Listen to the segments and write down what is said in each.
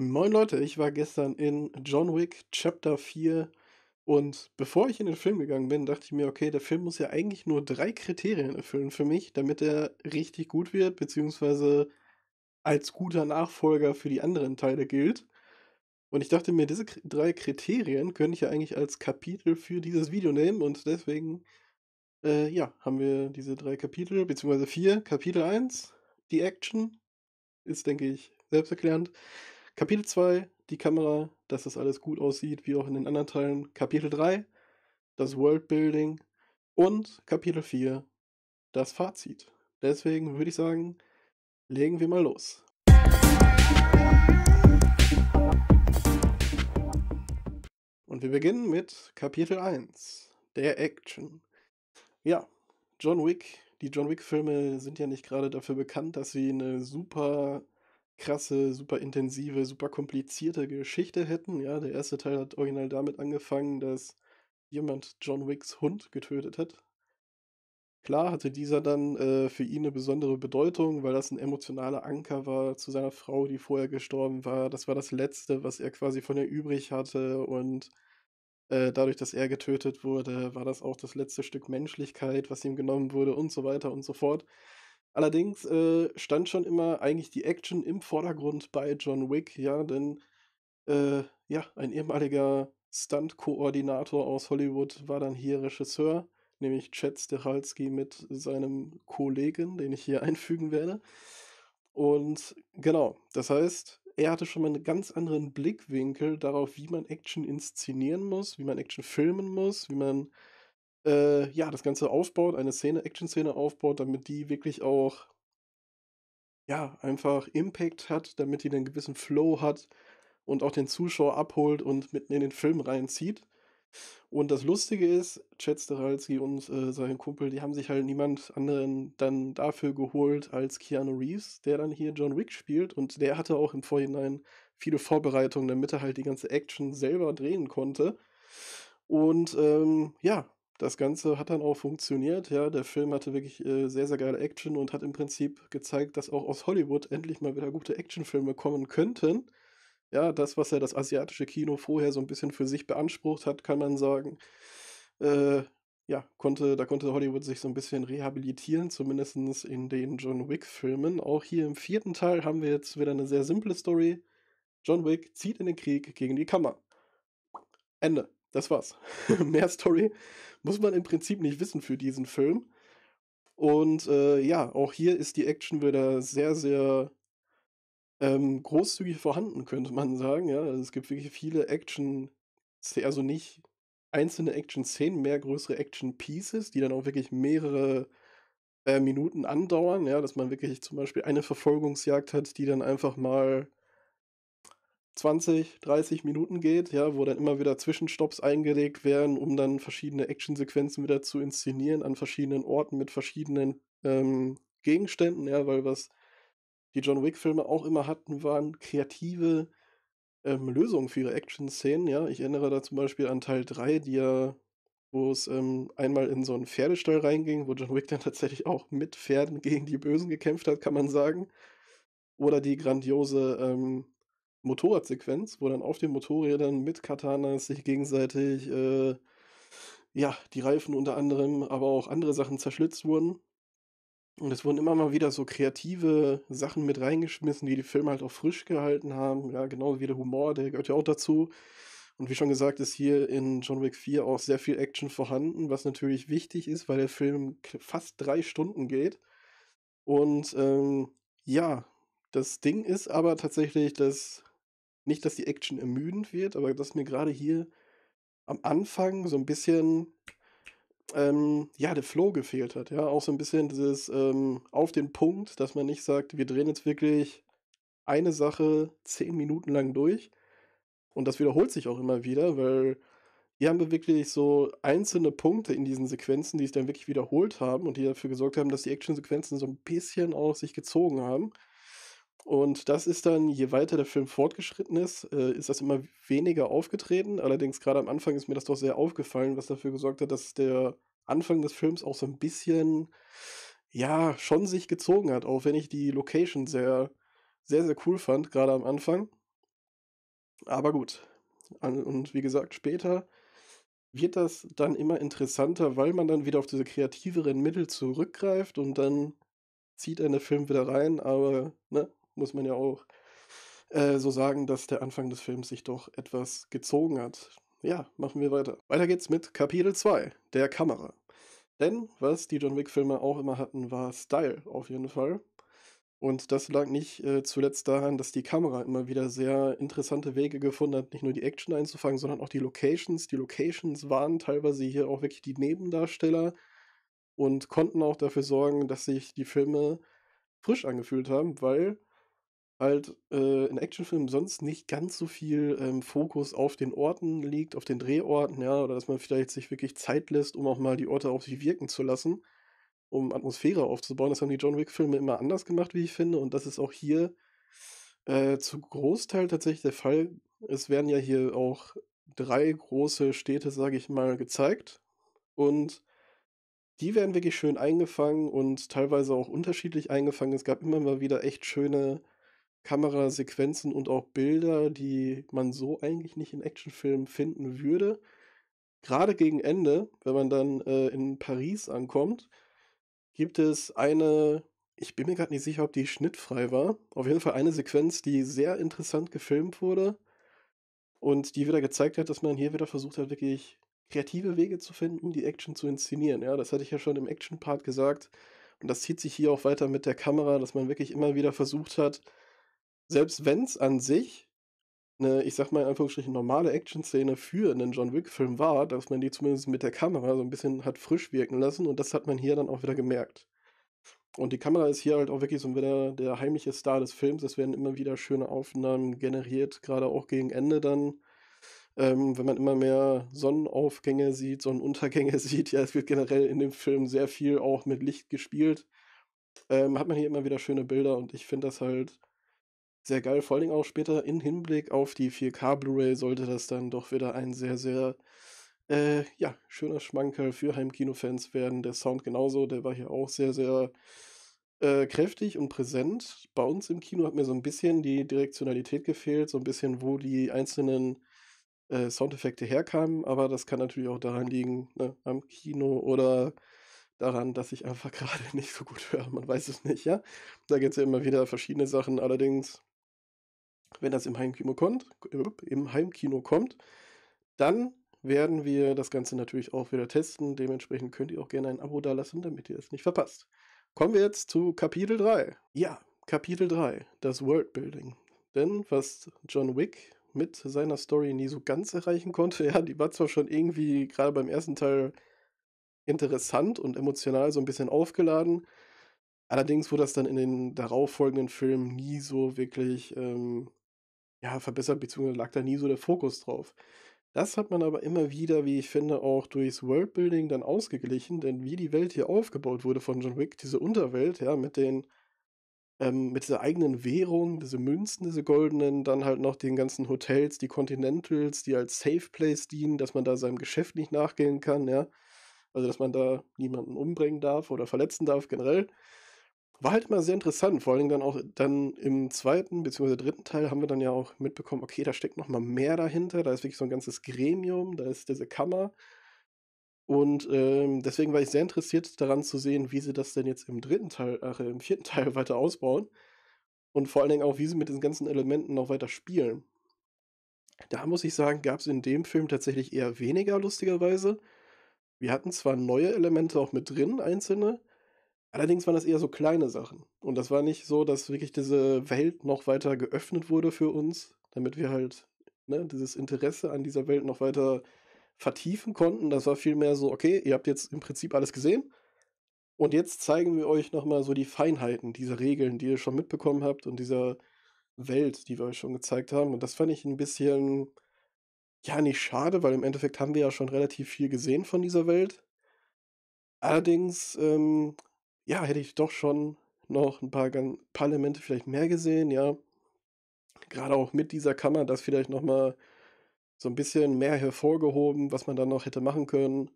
Moin Leute, ich war gestern in John Wick Chapter 4 und bevor ich in den Film gegangen bin, dachte ich mir, okay, der Film muss ja eigentlich nur drei Kriterien erfüllen für mich, damit er richtig gut wird, beziehungsweise als guter Nachfolger für die anderen Teile gilt. Und ich dachte mir, diese drei Kriterien könnte ich ja eigentlich als Kapitel für dieses Video nehmen und deswegen, äh, ja, haben wir diese drei Kapitel, beziehungsweise vier. Kapitel 1, die Action, ist, denke ich, selbsterklärend. Kapitel 2, die Kamera, dass das alles gut aussieht, wie auch in den anderen Teilen. Kapitel 3, das Worldbuilding. Und Kapitel 4, das Fazit. Deswegen würde ich sagen, legen wir mal los. Und wir beginnen mit Kapitel 1, der Action. Ja, John Wick, die John Wick-Filme sind ja nicht gerade dafür bekannt, dass sie eine super krasse, super intensive, super komplizierte Geschichte hätten. Ja, der erste Teil hat original damit angefangen, dass jemand John Wicks Hund getötet hat. Klar hatte dieser dann äh, für ihn eine besondere Bedeutung, weil das ein emotionaler Anker war zu seiner Frau, die vorher gestorben war. Das war das Letzte, was er quasi von ihr übrig hatte. Und äh, dadurch, dass er getötet wurde, war das auch das letzte Stück Menschlichkeit, was ihm genommen wurde und so weiter und so fort. Allerdings äh, stand schon immer eigentlich die Action im Vordergrund bei John Wick, ja, denn äh, ja, ein ehemaliger Stunt-Koordinator aus Hollywood war dann hier Regisseur, nämlich Chad Stachelski mit seinem Kollegen, den ich hier einfügen werde. Und genau, das heißt, er hatte schon mal einen ganz anderen Blickwinkel darauf, wie man Action inszenieren muss, wie man Action filmen muss, wie man äh, ja, das Ganze aufbaut, eine Szene, Action-Szene aufbaut, damit die wirklich auch, ja, einfach Impact hat, damit die einen gewissen Flow hat und auch den Zuschauer abholt und mitten in den Film reinzieht. Und das Lustige ist, Chad Stahelski und äh, sein Kumpel, die haben sich halt niemand anderen dann dafür geholt als Keanu Reeves, der dann hier John Wick spielt. Und der hatte auch im Vorhinein viele Vorbereitungen, damit er halt die ganze Action selber drehen konnte. Und ähm, ja, das Ganze hat dann auch funktioniert. Ja, der Film hatte wirklich äh, sehr, sehr geile Action und hat im Prinzip gezeigt, dass auch aus Hollywood endlich mal wieder gute Actionfilme kommen könnten. Ja, das, was ja das asiatische Kino vorher so ein bisschen für sich beansprucht hat, kann man sagen. Äh, ja, konnte, da konnte Hollywood sich so ein bisschen rehabilitieren, zumindest in den John Wick-Filmen. Auch hier im vierten Teil haben wir jetzt wieder eine sehr simple Story. John Wick zieht in den Krieg gegen die Kammer. Ende das war's. Mehr Story muss man im Prinzip nicht wissen für diesen Film. Und äh, ja, auch hier ist die Action wieder sehr, sehr ähm, großzügig vorhanden, könnte man sagen. Ja, also es gibt wirklich viele Action, also nicht einzelne Action-Szenen, mehr größere Action-Pieces, die dann auch wirklich mehrere äh, Minuten andauern. Ja, dass man wirklich zum Beispiel eine Verfolgungsjagd hat, die dann einfach mal 20, 30 Minuten geht, ja, wo dann immer wieder Zwischenstopps eingelegt werden, um dann verschiedene Actionsequenzen wieder zu inszenieren an verschiedenen Orten mit verschiedenen ähm, Gegenständen, ja, weil was die John Wick-Filme auch immer hatten, waren kreative ähm, Lösungen für ihre Action-Szenen, ja. Ich erinnere da zum Beispiel an Teil 3, die ja, wo es ähm, einmal in so einen Pferdestall reinging, wo John Wick dann tatsächlich auch mit Pferden gegen die Bösen gekämpft hat, kann man sagen. Oder die grandiose ähm, Motorradsequenz, wo dann auf den Motorrädern mit Katanas sich gegenseitig äh, ja, die Reifen unter anderem, aber auch andere Sachen zerschlitzt wurden. Und es wurden immer mal wieder so kreative Sachen mit reingeschmissen, die die Filme halt auch frisch gehalten haben. Ja, genauso wie der Humor, der gehört ja auch dazu. Und wie schon gesagt, ist hier in John Wick 4 auch sehr viel Action vorhanden, was natürlich wichtig ist, weil der Film fast drei Stunden geht. Und ähm, ja, das Ding ist aber tatsächlich, dass nicht, dass die Action ermüdend wird, aber dass mir gerade hier am Anfang so ein bisschen ähm, ja, der Flow gefehlt hat. Ja, auch so ein bisschen dieses ähm, auf den Punkt, dass man nicht sagt, wir drehen jetzt wirklich eine Sache zehn Minuten lang durch. Und das wiederholt sich auch immer wieder, weil hier haben wir wirklich so einzelne Punkte in diesen Sequenzen, die es dann wirklich wiederholt haben und die dafür gesorgt haben, dass die Action-Sequenzen so ein bisschen auch sich gezogen haben. Und das ist dann, je weiter der Film fortgeschritten ist, äh, ist das immer weniger aufgetreten. Allerdings gerade am Anfang ist mir das doch sehr aufgefallen, was dafür gesorgt hat, dass der Anfang des Films auch so ein bisschen, ja, schon sich gezogen hat, auch wenn ich die Location sehr, sehr, sehr cool fand, gerade am Anfang. Aber gut. Und wie gesagt, später wird das dann immer interessanter, weil man dann wieder auf diese kreativeren Mittel zurückgreift und dann zieht einen der Film wieder rein, aber ne, muss man ja auch äh, so sagen, dass der Anfang des Films sich doch etwas gezogen hat. Ja, machen wir weiter. Weiter geht's mit Kapitel 2, der Kamera. Denn was die John Wick-Filme auch immer hatten, war Style auf jeden Fall. Und das lag nicht äh, zuletzt daran, dass die Kamera immer wieder sehr interessante Wege gefunden hat, nicht nur die Action einzufangen, sondern auch die Locations. Die Locations waren teilweise hier auch wirklich die Nebendarsteller und konnten auch dafür sorgen, dass sich die Filme frisch angefühlt haben, weil halt äh, in Actionfilmen sonst nicht ganz so viel ähm, Fokus auf den Orten liegt, auf den Drehorten, ja, oder dass man vielleicht sich wirklich Zeit lässt, um auch mal die Orte auf sich wirken zu lassen, um Atmosphäre aufzubauen. Das haben die John Wick-Filme immer anders gemacht, wie ich finde, und das ist auch hier äh, zu Großteil tatsächlich der Fall. Es werden ja hier auch drei große Städte, sage ich mal, gezeigt und die werden wirklich schön eingefangen und teilweise auch unterschiedlich eingefangen. Es gab immer mal wieder echt schöne Kamerasequenzen und auch Bilder, die man so eigentlich nicht in Actionfilmen finden würde. Gerade gegen Ende, wenn man dann äh, in Paris ankommt, gibt es eine, ich bin mir gerade nicht sicher, ob die schnittfrei war, auf jeden Fall eine Sequenz, die sehr interessant gefilmt wurde und die wieder gezeigt hat, dass man hier wieder versucht hat, wirklich kreative Wege zu finden, die Action zu inszenieren. Ja, das hatte ich ja schon im Action-Part gesagt. Und das zieht sich hier auch weiter mit der Kamera, dass man wirklich immer wieder versucht hat, selbst wenn es an sich eine, ich sag mal in Anführungsstrichen, normale Action-Szene für einen John Wick-Film war, dass man die zumindest mit der Kamera so ein bisschen hat frisch wirken lassen und das hat man hier dann auch wieder gemerkt. Und die Kamera ist hier halt auch wirklich so wieder der heimliche Star des Films. Es werden immer wieder schöne Aufnahmen generiert, gerade auch gegen Ende dann. Ähm, wenn man immer mehr Sonnenaufgänge sieht, Sonnenuntergänge sieht, ja, es wird generell in dem Film sehr viel auch mit Licht gespielt, ähm, hat man hier immer wieder schöne Bilder und ich finde das halt sehr geil. Vor allem auch später im Hinblick auf die 4K Blu-ray sollte das dann doch wieder ein sehr, sehr äh, ja, schöner Schmankerl für Heimkino-Fans werden. Der Sound genauso, der war hier auch sehr, sehr äh, kräftig und präsent. Bei uns im Kino hat mir so ein bisschen die Direktionalität gefehlt, so ein bisschen, wo die einzelnen äh, Soundeffekte herkamen, aber das kann natürlich auch daran liegen, ne, am Kino oder daran, dass ich einfach gerade nicht so gut höre. Man weiß es nicht, ja. Da gibt es ja immer wieder verschiedene Sachen. Allerdings wenn das im Heimkino kommt, im Heimkino kommt, dann werden wir das Ganze natürlich auch wieder testen. Dementsprechend könnt ihr auch gerne ein Abo dalassen, damit ihr es nicht verpasst. Kommen wir jetzt zu Kapitel 3. Ja, Kapitel 3, das Worldbuilding. Denn was John Wick mit seiner Story nie so ganz erreichen konnte, ja, die war zwar schon irgendwie gerade beim ersten Teil interessant und emotional so ein bisschen aufgeladen, allerdings wurde das dann in den darauffolgenden Filmen nie so wirklich ähm, ja, verbessert, beziehungsweise lag da nie so der Fokus drauf. Das hat man aber immer wieder, wie ich finde, auch durchs Worldbuilding dann ausgeglichen, denn wie die Welt hier aufgebaut wurde von John Wick, diese Unterwelt, ja, mit den, ähm, mit dieser eigenen Währung, diese Münzen, diese goldenen, dann halt noch den ganzen Hotels, die Continentals, die als Safe Place dienen, dass man da seinem Geschäft nicht nachgehen kann, ja. Also, dass man da niemanden umbringen darf oder verletzen darf generell war halt immer sehr interessant, vor allen Dingen dann auch dann im zweiten bzw. dritten Teil haben wir dann ja auch mitbekommen, okay, da steckt noch mal mehr dahinter, da ist wirklich so ein ganzes Gremium, da ist diese Kammer und ähm, deswegen war ich sehr interessiert daran zu sehen, wie sie das denn jetzt im dritten Teil, ach, im vierten Teil weiter ausbauen und vor allen Dingen auch, wie sie mit diesen ganzen Elementen noch weiter spielen. Da muss ich sagen, gab es in dem Film tatsächlich eher weniger lustigerweise. Wir hatten zwar neue Elemente auch mit drin, einzelne, Allerdings waren das eher so kleine Sachen. Und das war nicht so, dass wirklich diese Welt noch weiter geöffnet wurde für uns, damit wir halt ne, dieses Interesse an dieser Welt noch weiter vertiefen konnten. Das war vielmehr so, okay, ihr habt jetzt im Prinzip alles gesehen. Und jetzt zeigen wir euch nochmal so die Feinheiten dieser Regeln, die ihr schon mitbekommen habt und dieser Welt, die wir euch schon gezeigt haben. Und das fand ich ein bisschen, ja, nicht schade, weil im Endeffekt haben wir ja schon relativ viel gesehen von dieser Welt. Allerdings ähm, ja, hätte ich doch schon noch ein paar, ein paar Elemente vielleicht mehr gesehen, ja. Gerade auch mit dieser Kammer, das vielleicht noch mal so ein bisschen mehr hervorgehoben, was man dann noch hätte machen können.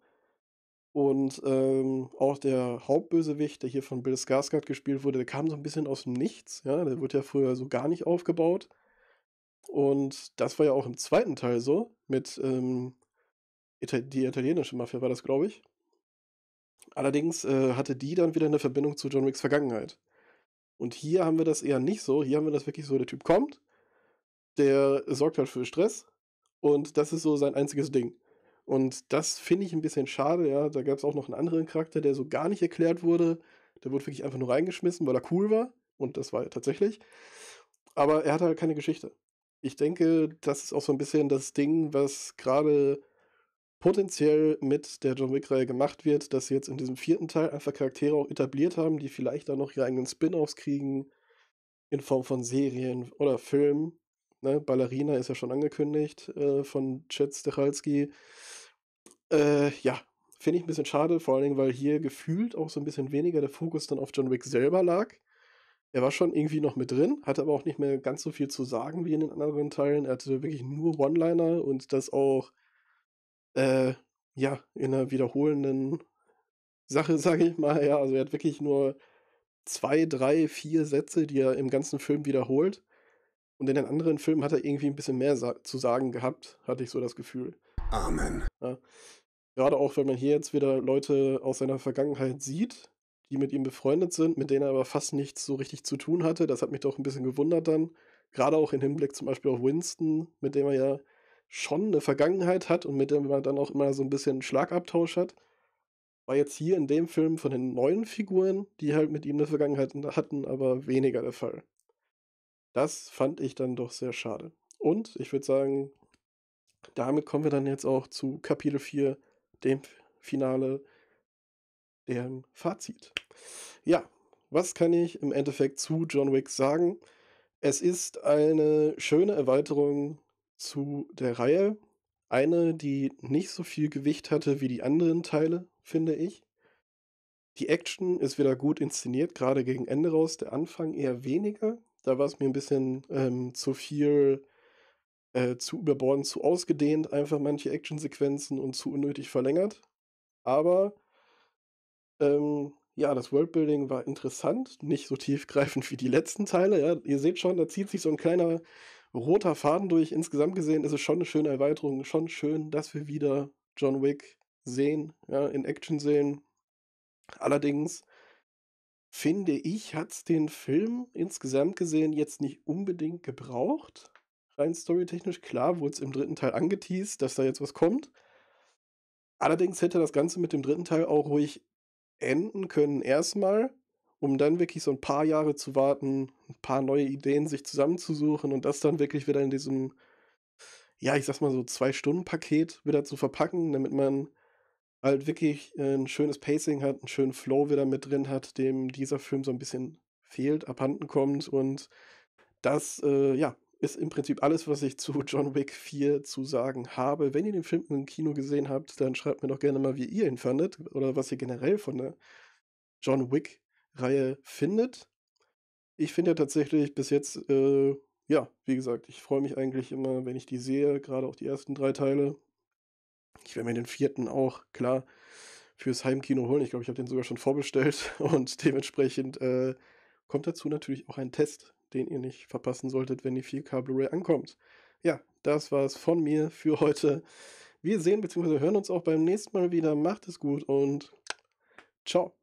Und ähm, auch der Hauptbösewicht, der hier von Bill Skarsgård gespielt wurde, der kam so ein bisschen aus dem Nichts. Ja, der wurde ja früher so gar nicht aufgebaut. Und das war ja auch im zweiten Teil so mit ähm, Ita die italienische Mafia war das, glaube ich. Allerdings äh, hatte die dann wieder eine Verbindung zu John Wicks Vergangenheit. Und hier haben wir das eher nicht so. Hier haben wir das wirklich so: der Typ kommt, der sorgt halt für Stress und das ist so sein einziges Ding. Und das finde ich ein bisschen schade, ja. Da gab es auch noch einen anderen Charakter, der so gar nicht erklärt wurde. Der wurde wirklich einfach nur reingeschmissen, weil er cool war. Und das war er tatsächlich. Aber er hatte halt keine Geschichte. Ich denke, das ist auch so ein bisschen das Ding, was gerade potenziell mit der John Wick-Reihe gemacht wird, dass sie jetzt in diesem vierten Teil einfach Charaktere auch etabliert haben, die vielleicht dann noch ihre eigenen Spin-offs kriegen in Form von Serien oder Filmen. Ne, Ballerina ist ja schon angekündigt äh, von Chet Stachalski. Äh, ja, finde ich ein bisschen schade, vor allen Dingen, weil hier gefühlt auch so ein bisschen weniger der Fokus dann auf John Wick selber lag. Er war schon irgendwie noch mit drin, hatte aber auch nicht mehr ganz so viel zu sagen wie in den anderen Teilen. Er hatte wirklich nur One-Liner und das auch äh, ja, in einer wiederholenden Sache, sage ich mal. Ja, also er hat wirklich nur zwei, drei, vier Sätze, die er im ganzen Film wiederholt. Und in den anderen Filmen hat er irgendwie ein bisschen mehr sa zu sagen gehabt, hatte ich so das Gefühl. Amen. Ja. Gerade auch, wenn man hier jetzt wieder Leute aus seiner Vergangenheit sieht, die mit ihm befreundet sind, mit denen er aber fast nichts so richtig zu tun hatte. Das hat mich doch ein bisschen gewundert dann. Gerade auch im Hinblick zum Beispiel auf Winston, mit dem er ja schon eine Vergangenheit hat und mit dem man dann auch immer so ein bisschen Schlagabtausch hat, war jetzt hier in dem Film von den neuen Figuren, die halt mit ihm eine Vergangenheit hatten, aber weniger der Fall. Das fand ich dann doch sehr schade. Und ich würde sagen, damit kommen wir dann jetzt auch zu Kapitel 4, dem Finale, dem Fazit. Ja, was kann ich im Endeffekt zu John Wick sagen? Es ist eine schöne Erweiterung zu der Reihe. Eine, die nicht so viel Gewicht hatte wie die anderen Teile, finde ich. Die Action ist wieder gut inszeniert, gerade gegen Ende raus. Der Anfang eher weniger. Da war es mir ein bisschen ähm, zu viel, äh, zu überbordend, zu ausgedehnt, einfach manche Actionsequenzen und zu unnötig verlängert. Aber ähm, ja, das Worldbuilding war interessant, nicht so tiefgreifend wie die letzten Teile. Ja, ihr seht schon, da zieht sich so ein kleiner roter Faden durch. Insgesamt gesehen ist es schon eine schöne Erweiterung, schon schön, dass wir wieder John Wick sehen, ja, in Action sehen. Allerdings finde ich, hat es den Film insgesamt gesehen jetzt nicht unbedingt gebraucht. Rein storytechnisch klar wurde es im dritten Teil angeteased, dass da jetzt was kommt. Allerdings hätte das Ganze mit dem dritten Teil auch ruhig enden können, erstmal um dann wirklich so ein paar Jahre zu warten, ein paar neue Ideen sich zusammenzusuchen und das dann wirklich wieder in diesem, ja, ich sag's mal so zwei Stunden Paket wieder zu verpacken, damit man halt wirklich äh, ein schönes Pacing hat, einen schönen Flow wieder mit drin hat, dem dieser Film so ein bisschen fehlt, abhanden kommt und das, äh, ja, ist im Prinzip alles, was ich zu John Wick 4 zu sagen habe. Wenn ihr den Film im Kino gesehen habt, dann schreibt mir doch gerne mal, wie ihr ihn fandet oder was ihr generell von der John Wick Reihe findet. Ich finde ja tatsächlich bis jetzt, äh, ja, wie gesagt, ich freue mich eigentlich immer, wenn ich die sehe, gerade auch die ersten drei Teile. Ich werde mir den vierten auch, klar, fürs Heimkino holen. Ich glaube, ich habe den sogar schon vorbestellt und dementsprechend äh, kommt dazu natürlich auch ein Test, den ihr nicht verpassen solltet, wenn die 4K Blu-ray ankommt. Ja, das war es von mir für heute. Wir sehen bzw. hören uns auch beim nächsten Mal wieder. Macht es gut und ciao.